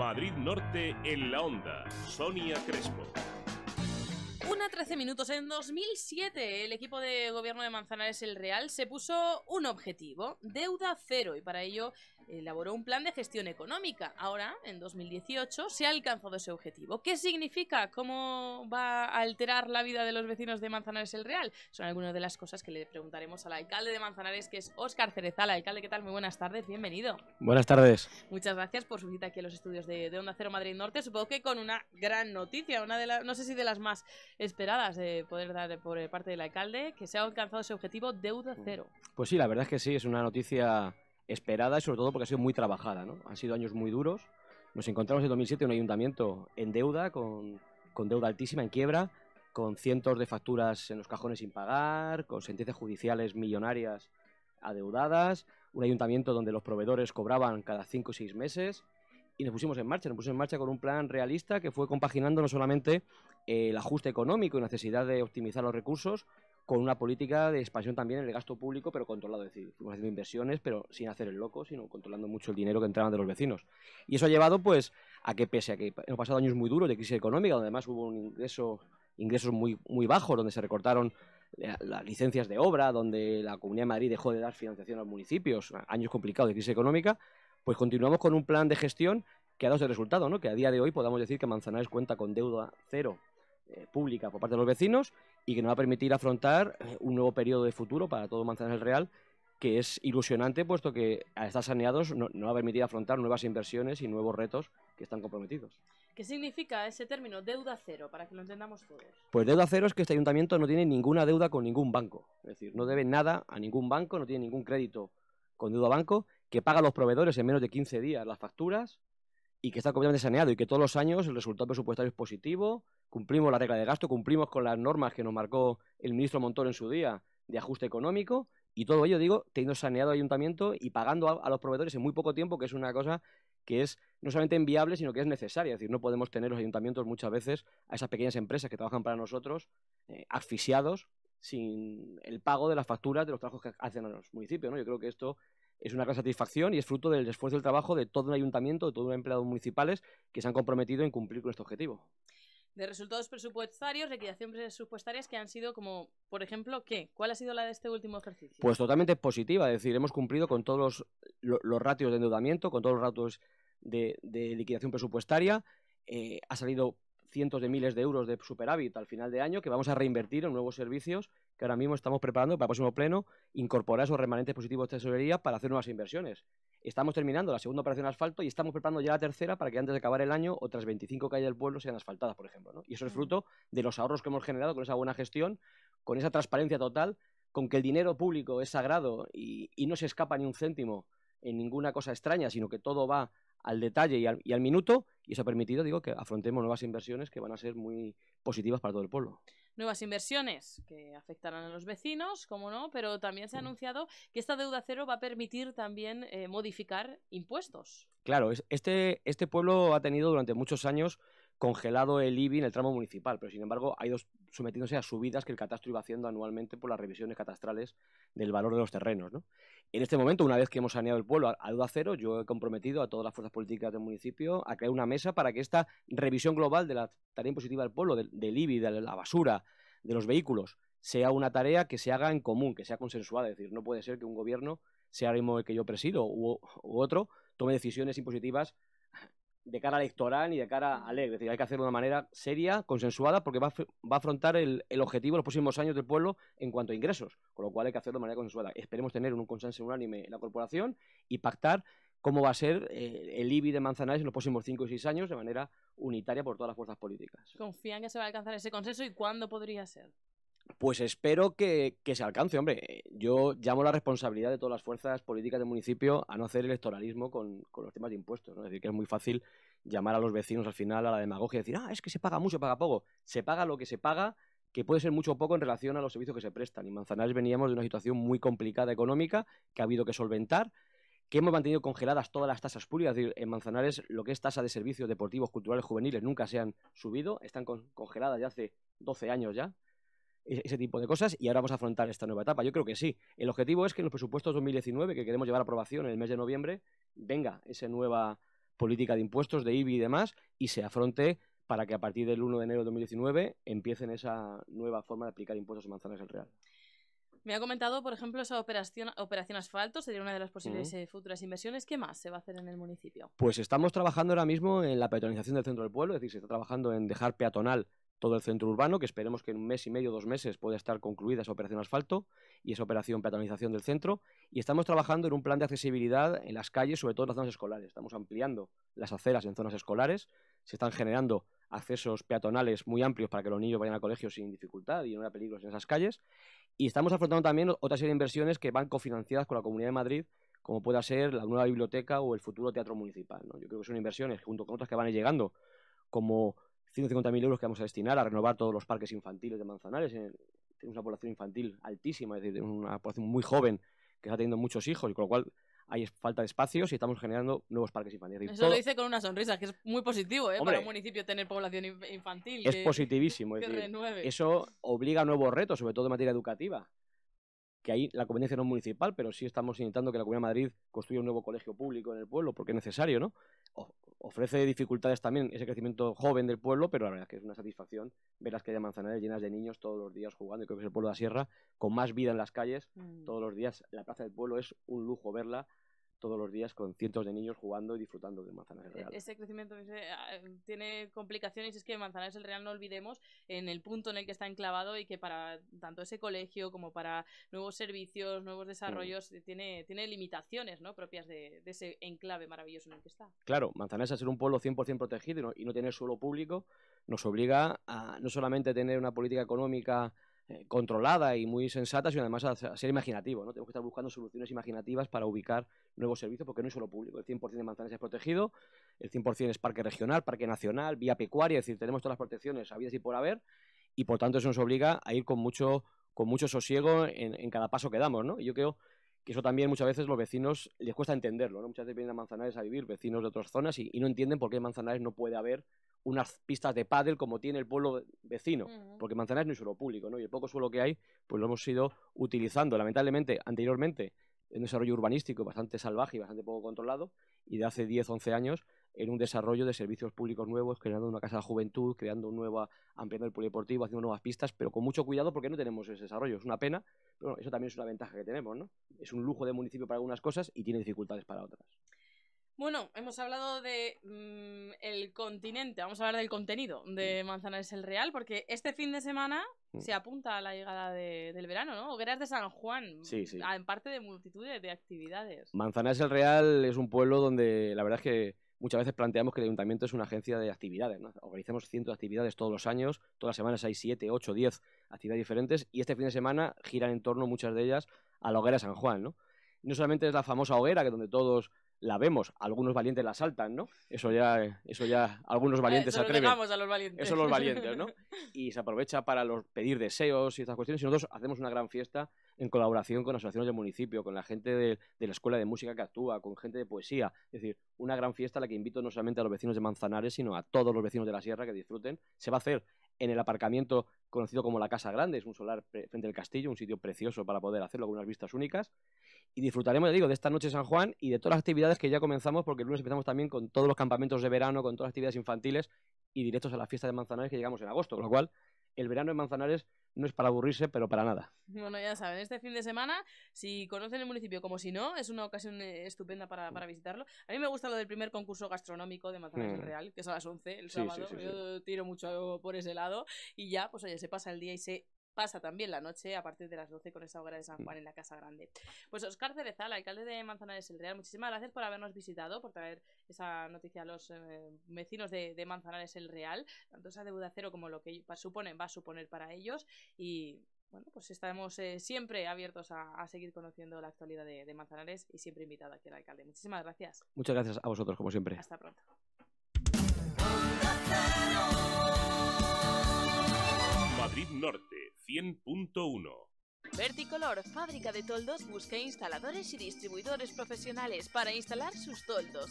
Madrid Norte en la onda, Sonia Crespo. Una 13 minutos. En 2007, el equipo de gobierno de Manzanares, el Real, se puso un objetivo, deuda cero, y para ello elaboró un plan de gestión económica. Ahora, en 2018, se ha alcanzado ese objetivo. ¿Qué significa? ¿Cómo va a alterar la vida de los vecinos de Manzanares el Real? Son algunas de las cosas que le preguntaremos al alcalde de Manzanares, que es Óscar Cerezal. Alcalde, ¿qué tal? Muy buenas tardes, bienvenido. Buenas tardes. Muchas gracias por su visita aquí a los estudios de, de Onda Cero Madrid Norte. Supongo que con una gran noticia, una de las, no sé si de las más esperadas de poder dar por parte del alcalde, que se ha alcanzado ese objetivo deuda mm. cero. Pues sí, la verdad es que sí, es una noticia esperada y sobre todo porque ha sido muy trabajada. ¿no? Han sido años muy duros. Nos encontramos en 2007 en un ayuntamiento en deuda, con, deuda altísima, en quiebra, con cientos de facturas en los cajones sin pagar, con sentencias judiciales millonarias adeudadas, un ayuntamiento donde los proveedores cobraban cada cinco o seis meses y nos pusimos en marcha, nos pusimos en marcha con un plan realista que fue compaginando no solamente eh, el ajuste económico y necesidad de optimizar los recursos, con una política de expansión también en el gasto público, pero controlado. Es decir, fuimos haciendo inversiones, pero sin hacer el loco, sino controlando mucho el dinero que entraba de los vecinos. Y eso ha llevado, pues, a que pese a que hemos pasado años muy duros de crisis económica, donde además hubo un ingreso, ingresos muy, muy bajos, donde se recortaron las licencias de obra, donde la Comunidad de Madrid dejó de dar financiación a los municipios, años complicados de crisis económica, pues continuamos con un plan de gestión que ha dado ese resultado, ¿no? Que a día de hoy podamos decir que Manzanares cuenta con deuda cero eh, pública por parte de los vecinos y que nos va a permitir afrontar eh, un nuevo periodo de futuro para todo Manzanares del Real que es ilusionante puesto que al estar saneados nos no va a permitir afrontar nuevas inversiones y nuevos retos que están comprometidos. ¿Qué significa ese término deuda cero para que lo entendamos todos? Pues deuda cero es que este ayuntamiento no tiene ninguna deuda con ningún banco, es decir, no debe nada a ningún banco, no tiene ningún crédito con deuda banco, que paga a los proveedores en menos de 15 días las facturas y que está completamente saneado y que todos los años el resultado presupuestario es positivo, cumplimos la regla de gasto, cumplimos con las normas que nos marcó el ministro Montoro en su día de ajuste económico y todo ello, digo, teniendo saneado el ayuntamiento y pagando a, los proveedores en muy poco tiempo, que es una cosa que es no solamente enviable, sino que es necesaria. Es decir, no podemos tener los ayuntamientos muchas veces a esas pequeñas empresas que trabajan para nosotros eh, asfixiados sin el pago de las facturas de los trabajos que hacen a los municipios. Yo creo que esto es una gran satisfacción y es fruto del esfuerzo del trabajo de todo un ayuntamiento, de todos los empleados municipales que se han comprometido en cumplir con este objetivo de resultados presupuestarios, liquidación presupuestarias que han sido como, por ejemplo, ¿qué? ¿Cuál ha sido la de este último ejercicio? Pues totalmente positiva, es decir, hemos cumplido con todos los, los, ratios de endeudamiento, con todos los ratios de, de liquidación presupuestaria, eh, ha salido cientos de miles de euros de superávit al final de año que vamos a reinvertir en nuevos servicios que ahora mismo estamos preparando para el próximo pleno incorporar esos remanentes positivos de tesorería para hacer nuevas inversiones. Estamos terminando la segunda operación de asfalto y estamos preparando ya la tercera para que antes de acabar el año otras 25 calles del pueblo sean asfaltadas, por ejemplo. Y eso es fruto de los ahorros que hemos generado con esa buena gestión, con esa transparencia total, con que el dinero público es sagrado y, no se escapa ni un céntimo en ninguna cosa extraña, sino que todo va al detalle y al, y al minuto y eso ha permitido, digo, que afrontemos nuevas inversiones que van a ser muy positivas para todo el pueblo nuevas inversiones que afectarán a los vecinos, como no, pero también se ha anunciado que esta deuda cero va a permitir también eh, modificar impuestos. Claro, este, este pueblo ha tenido durante muchos años congelado el IBI en el tramo municipal, pero sin embargo ha ido sometiéndose a subidas que el catastro iba haciendo anualmente por las revisiones catastrales del valor de los terrenos. En este momento, una vez que hemos saneado el pueblo a duda cero, yo he comprometido a todas las fuerzas políticas del municipio a crear una mesa para que esta revisión global de la tarea impositiva del pueblo, del, IBI, de la basura, de los vehículos, sea una tarea que se haga en común, que sea consensuada. Es decir, no puede ser que un gobierno, sea el mismo que yo presido u otro, tome decisiones impositivas de cara electoral y de cara alegre. Es decir, hay que hacerlo de una manera seria, consensuada, porque va a, va a afrontar el, objetivo de los próximos años del pueblo en cuanto a ingresos, con lo cual hay que hacerlo de manera consensuada. Esperemos tener un consenso unánime en la corporación y pactar cómo va a ser eh, el IBI de Manzanares en los próximos cinco o seis años de manera unitaria por todas las fuerzas políticas. ¿Confían que se va a alcanzar ese consenso y cuándo podría ser? Pues espero que, se alcance, hombre. Yo llamo la responsabilidad de todas las fuerzas políticas del municipio a no hacer electoralismo con, los temas de impuestos. ¿no? Es decir, que es muy fácil llamar a los vecinos al final a la demagogia y decir, ah, es que se paga mucho, se paga poco. Se paga lo que se paga, que puede ser mucho o poco en relación a los servicios que se prestan. Y Manzanares veníamos de una situación muy complicada económica que ha habido que solventar que hemos mantenido congeladas todas las tasas públicas. en Manzanares lo que es tasa de servicios deportivos, culturales, juveniles nunca se han subido, están congeladas ya hace 12 años ya. E-, ese tipo de cosas y ahora vamos a afrontar esta nueva etapa. Yo creo que sí. El objetivo es que en los presupuestos 2019, que queremos llevar a aprobación en el mes de noviembre, venga esa nueva política de impuestos, de IBI y demás, y se afronte para que a partir del 1 de enero de 2019 empiecen esa nueva forma de aplicar impuestos en manzanas del Real. Me ha comentado, por ejemplo, esa operación, operación asfalto, sería una de las posibles eh, futuras inversiones. ¿Qué más se va a hacer en el municipio? Pues estamos trabajando ahora mismo en la peatonización del centro del pueblo, es decir, se está trabajando en dejar peatonal todo el centro urbano, que esperemos que en un mes y medio, dos meses, pueda estar concluida esa operación asfalto y esa operación peatonalización del centro. Y estamos trabajando en un plan de accesibilidad en las calles, sobre todo en las zonas escolares. Estamos ampliando las aceras en zonas escolares, se están generando accesos peatonales muy amplios para que los niños vayan al colegio sin dificultad y no haya peligros en esas calles. Y estamos afrontando también otra serie de inversiones que van cofinanciadas con la Comunidad de Madrid, como pueda ser la nueva biblioteca o el futuro teatro municipal. Yo creo que son inversiones, junto con otras que van llegando, como 150.000 euros que vamos a destinar a renovar todos los parques infantiles de Manzanares. Eh, tenemos una población infantil altísima, es decir, una población muy joven que está teniendo muchos hijos y con lo cual hay falta de espacios y estamos generando nuevos parques infantiles. Eso lo dice con una sonrisa, que es muy positivo eh, para un municipio tener población infantil. Es positivísimo. Es decir, eso obliga a nuevos retos, sobre todo en materia educativa. Que ahí la conveniencia no es municipal, pero sí estamos intentando que la Comunidad de Madrid construya un nuevo colegio público en el pueblo, porque es necesario, ¿no? ofrece dificultades también ese crecimiento joven del pueblo, pero la verdad que es una satisfacción ver las calles manzanares llenas de niños todos los días jugando. Y creo que es el pueblo de la sierra con más vida en las calles mm. todos los días. La plaza del pueblo es un lujo verla todos los días con cientos de niños jugando y disfrutando de Manzanares el Real. Ese crecimiento ah, tiene complicaciones, es que Manzanares el Real no olvidemos en el punto en el que está enclavado y que para tanto ese colegio como para nuevos servicios, nuevos mm. desarrollos, eh, tiene, tiene limitaciones ¿no? propias de, ese enclave maravilloso en el que está. Claro, Manzanares a ser un pueblo 100% protegido y no tener suelo público nos obliga a no solamente tener una política económica eh, controlada y muy sensata, sino además a, ser imaginativo. ¿no? Tenemos que estar buscando soluciones imaginativas para ubicar nuevos servicios, porque no es solo público. El 100% de Manzanares es protegido, el 100% es parque regional, parque nacional, vía pecuaria, es decir, tenemos todas las protecciones habidas y por haber, y por tanto eso nos obliga a ir con mucho, con mucho sosiego en, cada paso que damos. ¿no? yo creo que eso también muchas veces los vecinos les cuesta entenderlo. ¿no? Muchas veces vienen a Manzanares a vivir, vecinos de otras zonas, y, y no entienden por qué Manzanares no puede haber unas pistas de pádel como tiene el pueblo vecino, porque Manzanares no es suelo público, ¿no? Y el poco suelo que hay, pues lo hemos ido utilizando, lamentablemente, anteriormente, en un desarrollo urbanístico bastante salvaje y bastante poco controlado, y de hace 10, 11 años, en un desarrollo de servicios públicos nuevos, creando una casa de juventud, creando un nuevo ampliando el polideportivo, haciendo nuevas pistas, pero con mucho cuidado porque no tenemos ese desarrollo. Es una pena, pero eso también es una ventaja que tenemos, ¿no? Es un lujo de municipio para algunas cosas y tiene dificultades para otras. Bueno, hemos hablado de mm, el continente, vamos a hablar del contenido de mm. Manzanares el Real, porque este fin de semana mm. se apunta a la llegada del verano, ¿no? Hogueras de San Juan, en parte de multitud de actividades. Manzanares el Real es un pueblo donde la verdad es que muchas veces planteamos que el ayuntamiento es una agencia de actividades, ¿no? Organizamos cientos de actividades todos los años, todas las semanas hay siete, ocho, diez actividades diferentes y este fin de semana giran en torno muchas de ellas a la Hoguera de San Juan, ¿no? no solamente es la famosa hoguera, que donde todos la vemos, algunos valientes la saltan, ¿no? Eso ya, eso ya, algunos valientes se atreven. Eso a los valientes. Eso los valientes, ¿no? Y se aprovecha para los, pedir deseos y estas cuestiones. Y nosotros hacemos una gran fiesta en colaboración con asociaciones del municipio, con la gente de, de, la escuela de música que actúa, con gente de poesía. Es decir, una gran fiesta a la que invito no solamente a los vecinos de Manzanares, sino a todos los vecinos de la Sierra que disfruten. Se va a hacer en el aparcamiento conocido como la Casa Grande, es un solar frente al castillo, un sitio precioso para poder hacerlo con unas vistas únicas. Y disfrutaremos, ya digo, de esta noche de San Juan y de todas las actividades que ya comenzamos, porque el lunes empezamos también con todos los campamentos de verano, con todas las actividades infantiles y directos a la fiesta de Manzanares que llegamos en agosto, con lo cual el verano en Manzanares no es para aburrirse, pero para nada. Bueno, ya saben, este fin de semana, si conocen el municipio como si no, es una ocasión eh, estupenda para, visitarlo. A mí me gusta lo del primer concurso gastronómico de Manzanares mm. Real, que es a las 11 el sábado. Yo tiro mucho por ese lado y ya, pues oye, se pasa el día y se pasa también la noche a partir de las 12 con esa hoguera de San mm. Juan en la Casa Grande. Pues Oscar Cerezal, alcalde de Manzanares el Real, muchísimas gracias por habernos visitado, por traer esa noticia a los eh, vecinos de, de, Manzanares el Real, tanto esa deuda cero como lo que suponen, va a suponer para ellos y... Bueno, pues estaremos eh, siempre abiertos a, seguir conociendo la actualidad de, de Manzanares y siempre invitado aquí al alcalde. Muchísimas gracias. Muchas gracias a vosotros, como siempre. Hasta pronto. Madrid Norte 100.1 Verticolor, fábrica de toldos, busca instaladores y distribuidores profesionales para instalar sus toldos.